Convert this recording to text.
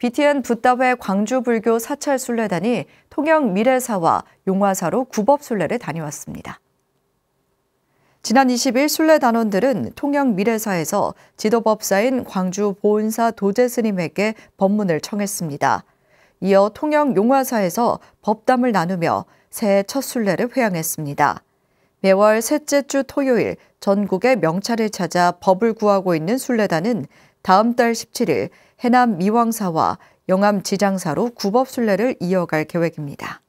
BTN 붓다회 광주불교 사찰순례단이 통영 미래사와 용화사로 구법순례를 다녀왔습니다. 지난 20일 순례단원들은 통영 미래사에서 지도법사인 광주 보은사 도제스님에게 법문을 청했습니다. 이어 통영 용화사에서 법담을 나누며 새해 첫 순례를 회양했습니다. 매월 셋째 주 토요일 전국의 명찰을 찾아 법을 구하고 있는 순례단은 다음 달 17일 해남 미왕사와 영암 지장사로 구법 순례를 이어갈 계획입니다.